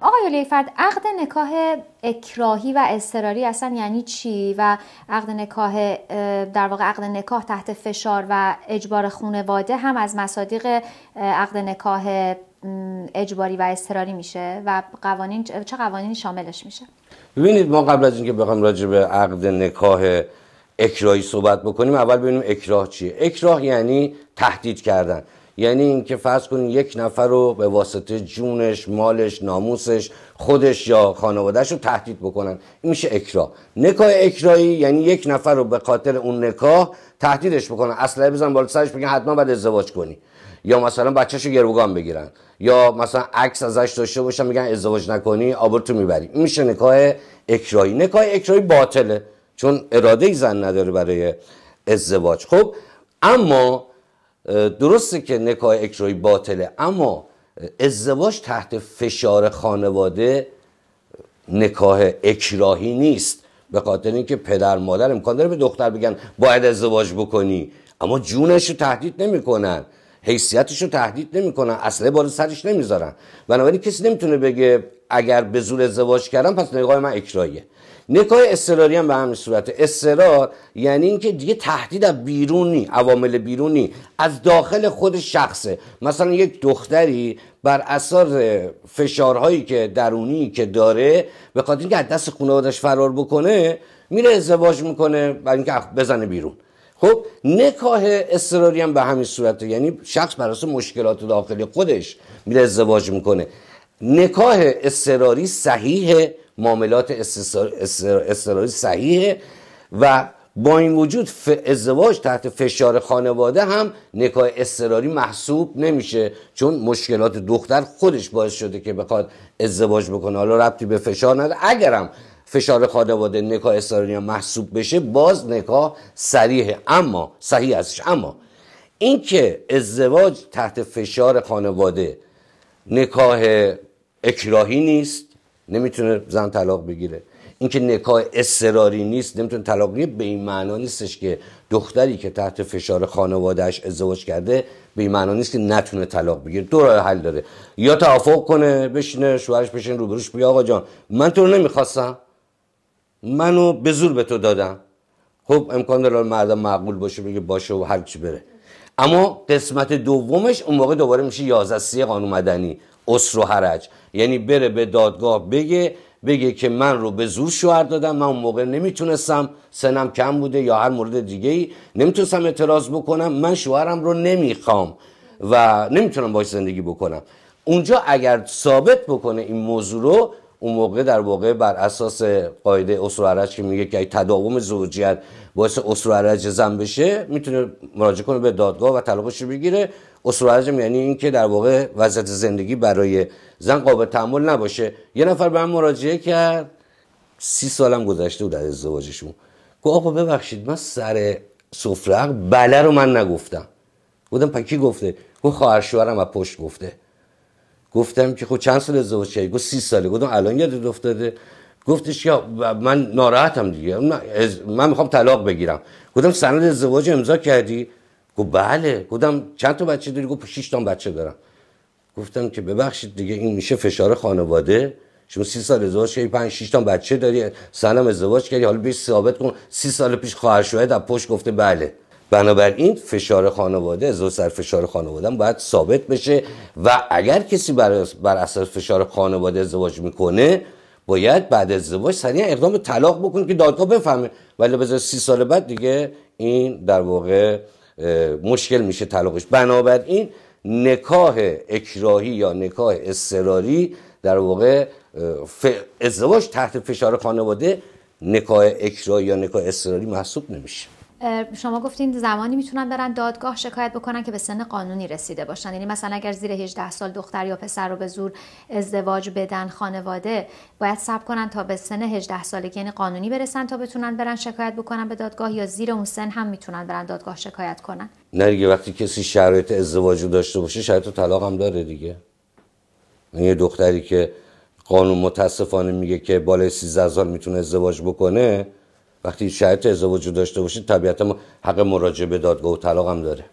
آقای لیفرد عقد نکاح اکراهی و اضطراری اصلا یعنی چی و عقد نکاح در واقع عقد نکاح تحت فشار و اجبار خونواده هم از مصادیق عقد نکاح اجباری و اضطراری میشه و قوانین چه قوانینی شاملش میشه ببینید ما قبل از اینکه بخوام راجع به عقد نکاح اکراهی صحبت بکنیم اول ببینیم اکراه چیه اکراه یعنی تهدید کردن یعنی اینکه فرض کن یک نفر رو به واسطه جونش مالش ناموسش خودش یا خانوادهش رو تهدید بکنن این میشه اکراه نکاح اکراهی یعنی یک نفر رو به خاطر اون نکاح تهدیدش بکنن اصلا بزن بالا سرش بگن حتما باید ازدواج کنی یا مثلا بچهش رو گروگان بگیرن یا مثلا عکس ازش داشته باشن میگن ازدواج نکنی آبرو تو میشه نکاح اکراهی نکاح اکراهی باطله چون اراده ای زن نداره برای ازدواج خب اما درسته که نکاح اکرایی باطله اما ازدواج تحت فشار خانواده نکاه اکراهی نیست به خاطر اینکه پدر مادر امکان داره به دختر بگن باید ازدواج بکنی اما جونش رو تهدید نمیکنن حیثیتش رو تهدید نمیکنن اصله بالا سرش نمیذارن بنابراین کسی نمیتونه بگه اگر به زور ازدواج کردم پس نگاه من اکراهیه نکای اضطراری هم به همین صورت اضطرار یعنی اینکه دیگه تهدید از بیرونی عوامل بیرونی از داخل خود شخصه مثلا یک دختری بر اثر فشارهایی که درونی که داره به خاطر اینکه از دست خانوادش فرار بکنه میره ازدواج میکنه برای اینکه بزنه بیرون خب نکاه اضطراری هم به همین صورته یعنی شخص بر اساس مشکلات داخلی خودش میره ازدواج میکنه نکاه استراری صحیح معاملات استراری صحیح و با این وجود ازدواج تحت فشار خانواده هم نکاح اضطراری محسوب نمیشه چون مشکلات دختر خودش باعث شده که بخواد ازدواج بکنه حالا ربطی به فشار نداره اگرم فشار خانواده نکاح اضطراری محسوب بشه باز نکاح صریح اما صحیح ازش اما اینکه ازدواج تحت فشار خانواده نکاه اکراهی نیست نمیتونه زن طلاق بگیره اینکه نکاح اصراری نیست نمیتونه طلاق به این معنا نیستش که دختری که تحت فشار خانوادهش ازدواج کرده به این معنا نیست که نتونه طلاق بگیره دو راه حل داره یا توافق کنه بشینه شوهرش بشین روبروش بیا آقا جان من تو رو نمیخواستم منو به زور به تو دادم خب امکان داره مردم معقول باشه بگه باشه و هر بره اما قسمت دومش اون موقع دوباره میشه 11 سی قانون مدنی اصر و حرج یعنی بره به دادگاه بگه بگه که من رو به زور شوهر دادم من اون موقع نمیتونستم سنم کم بوده یا هر مورد دیگه ای نمیتونستم اعتراض بکنم من شوهرم رو نمیخوام و نمیتونم باش زندگی بکنم اونجا اگر ثابت بکنه این موضوع رو اون موقع در واقع بر اساس قاعده عرج که میگه که تداوم زوجیت باعث عرج زن بشه میتونه مراجعه کنه به دادگاه و طلاقش رو بگیره اسرارج یعنی اینکه در واقع وضعیت زندگی برای زن قابل تحمل نباشه یه نفر به من مراجعه کرد سی سالم گذشته بود از ازدواجشون گفت آقا ببخشید من سر سفره بله رو من نگفتم بودم پکی گفته گفت خواهر شوهرم پشت گفته گفتم که خب چند سال ازدواج کردی گفت 30 ساله گفتم الان یادت افتاده گفتش که من ناراحتم دیگه من میخوام طلاق بگیرم گفتم سند ازدواج امضا کردی گفت بله گفتم چند تا بچه داری گفت 6 تا بچه دارم گفتم که ببخشید دیگه این میشه فشار خانواده شما سی سال ازدواج کردی پنج شیش تا بچه داری سنم ازدواج کردی حالا بیش ثابت کن سی سال پیش خواهر شوهرت از پشت گفته بله بنابراین فشار خانواده از سر فشار خانواده باید ثابت بشه و اگر کسی بر, بر اثر فشار خانواده ازدواج میکنه باید بعد از ازدواج سریع اقدام طلاق بکنه که دادگاه بفهمه ولی بذار سی سال بعد دیگه این در واقع مشکل میشه طلاقش بنابراین نکاه اکراهی یا نکاه اضطراری در واقع ازدواج تحت فشار خانواده نکاه اکراهی یا نکاه اضطراری محسوب نمیشه شما گفتین زمانی میتونن برن دادگاه شکایت بکنن که به سن قانونی رسیده باشن یعنی مثلا اگر زیر 18 سال دختر یا پسر رو به زور ازدواج بدن خانواده باید صبر کنن تا به سن 18 سالگی یعنی قانونی برسن تا بتونن برن شکایت بکنن به دادگاه یا زیر اون سن هم میتونن برن دادگاه شکایت کنن نه دیگه وقتی کسی شرایط ازدواج رو داشته باشه شرایط طلاق هم داره دیگه یعنی یه دختری که قانون متاسفانه میگه که بالای 13 سال میتونه ازدواج بکنه وقتی شرط ازدواج داشته باشید طبیعتا حق مراجعه به دادگاه و طلاق هم داره